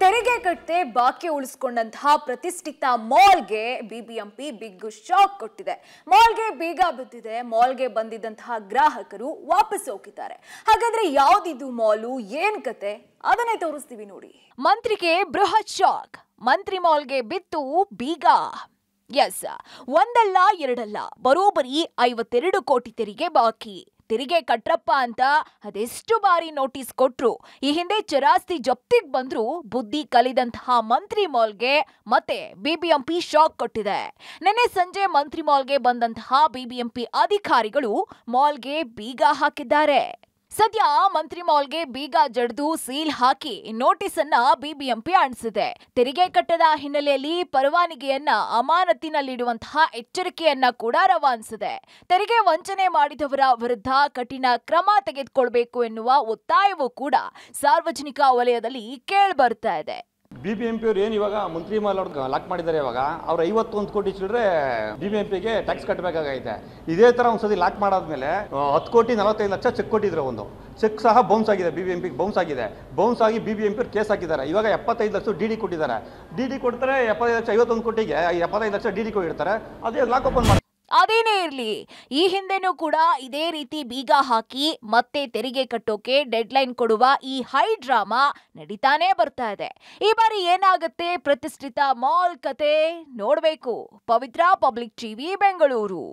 ತೆರಿಗೆ ಕಟ್ಟದೆ ಬಾಕಿ ಉಳಿಸ್ಕೊಂಡಂತಹ ಪ್ರತಿಷ್ಠಿತ ಮಾಲ್ಗೆ ಬಿಬಿಎಂಪಿ ಬಿಗ್ ಶಾಕ್ ಕೊಟ್ಟಿದೆ ಮಾಲ್ಗೆ ಬೀಗ ಬಿದ್ದಿದೆ ಮಾಲ್ಗೆ ಬಂದಿದ್ದಂತಹ ಗ್ರಾಹಕರು ವಾಪಸ್ ಹೋಗಿದ್ದಾರೆ ಹಾಗಾದ್ರೆ ಯಾವ್ದಿದು ಮಾಲು ಏನ್ ಕತೆ ಅದನ್ನೇ ತೋರಿಸ್ತೀವಿ ನೋಡಿ ಮಂತ್ರಿಗೆ ಬೃಹತ್ ಶಾಕ್ ಮಂತ್ರಿ ಮಾಲ್ಗೆ ಬಿತ್ತು ಬೀಗ ಎಸ್ ಒಂದಲ್ಲ ಎರಡಲ್ಲ ಬರೋಬರಿ ಐವತ್ತೆರಡು ಕೋಟಿ ತೆರಿಗೆ ಬಾಕಿ ತೆರಿಗೆ ಕಟ್ರಪ್ಪ ಅಂತ ಅದೆಷ್ಟು ಬಾರಿ ನೋಟಿಸ್ ಕೊಟ್ರು ಈ ಹಿಂದೆ ಚರಾಸ್ತಿ ಜಪ್ತಿಗೆ ಬಂದ್ರು ಬುದ್ಧಿ ಕಲಿದಂತಹ ಮಂತ್ರಿ ಮಾಲ್ಗೆ ಮತ್ತೆ ಬಿಬಿಎಂಪಿ ಶಾಕ್ ಕೊಟ್ಟಿದೆ ನಿನ್ನೆ ಸಂಜೆ ಮಂತ್ರಿ ಮಾಲ್ಗೆ ಬಂದಂತಹ ಬಿಬಿಎಂಪಿ ಅಧಿಕಾರಿಗಳು ಮಾಲ್ಗೆ ಬೀಗ ಹಾಕಿದ್ದಾರೆ ಸದ್ಯ ಮಂತ್ರಿ ಮಾಲ್ಗೆ ಬೀಗ ಜಡಿದು ಸೀಲ್ ಹಾಕಿ ನೋಟಿಸ್ ಅನ್ನ ಬಿಬಿಎಂಪಿ ಅಣಿಸಿದೆ ತೆರಿಗೆ ಕಟ್ಟದ ಹಿನ್ನೆಲೆಯಲ್ಲಿ ಪರವಾನಗಿಯನ್ನ ಅಮಾನತಿನಲ್ಲಿಡುವಂತಹ ಎಚ್ಚರಿಕೆಯನ್ನ ಕೂಡ ರವಾನಿಸಿದೆ ತೆರಿಗೆ ವಂಚನೆ ಮಾಡಿದವರ ವಿರುದ್ಧ ಕಠಿಣ ಕ್ರಮ ತೆಗೆದುಕೊಳ್ಬೇಕು ಎನ್ನುವ ಒತ್ತಾಯವೂ ಕೂಡ ಸಾರ್ವಜನಿಕ ವಲಯದಲ್ಲಿ ಕೇಳಿಬರ್ತಾ ಇದೆ ಬಿ ಬಿ ಎಂ ಪಿ ಅವ್ರು ಏನು ಇವಾಗ ಮಂತ್ರಿ ಮಾಲ್ ಅವ್ರು ಲಾಕ್ ಮಾಡಿದ್ದಾರೆ ಇವಾಗ ಅವ್ರು ಐವತ್ತೊಂದು ಕೋಟಿ ಚಿಲ್ಲರೆ ಬಿ ಬಿ ಎಂ ಪಿಗೆ ಟ್ಯಾಕ್ಸ್ ಕಟ್ಟಬೇಕಾಗೈತೆ ಇದೇ ಥರ ಒಂದ್ಸತಿ ಲಾಕ್ ಮಾಡಾದ್ಮೇಲೆ ಹತ್ತು ಕೋಟಿ ನಲವತ್ತೈದು ಲಕ್ಷ ಚೆಕ್ ಕೊಟ್ಟಿದ್ರು ಒಂದು ಚೆಕ್ ಸಹ ಬೌನ್ಸ್ ಆಗಿದೆ ಬಿ ಬಿ ಎಂ ಪಿಗೆ ಬೌನ್ಸ್ ಆಗಿದೆ ಬೌನ್ಸ್ ಆಗಿ B B M P case ಹಾಕಿದ್ದಾರೆ ಇವಾಗ ಎಪ್ಪತ್ತೈದು ಲಕ್ಷ ಡಿ ಡಿ ಕೊಟ್ಟಿದ್ದಾರೆ ಡಿ ಡಿ ಕೊಡ್ತಾರೆ ಎಪ್ಪತ್ತೈದು ಲಕ್ಷ ಐವತ್ತೊಂದು ಕೋಟಿಗೆ ಎಪ್ಪತ್ತೈದು ಲಕ್ಷ ಡಿ ಡಿ ಕೊಟ್ಟಿರ್ತಾರೆ ಅದೇ ಲಾಕ್ ಓಪನ್ ಮಾಡಿ ಅದೇನೇ ಇರಲಿ ಈ ಹಿಂದೆನೂ ಕೂಡ ಇದೇ ರೀತಿ ಬೀಗ ಹಾಕಿ ಮತ್ತೆ ತೆರಿಗೆ ಕಟ್ಟೋಕೆ ಡೆಡ್ ಲೈನ್ ಕೊಡುವ ಈ ಹೈ ಡ್ರಾಮಾ ನಡೀತಾನೆ ಬರ್ತಾ ಇದೆ ಈ ಬಾರಿ ಏನಾಗುತ್ತೆ ಪ್ರತಿಷ್ಠಿತ ಮಾಲ್ ಕತೆ ನೋಡಬೇಕು ಪವಿತ್ರ ಪಬ್ಲಿಕ್ ಟಿವಿ ಬೆಂಗಳೂರು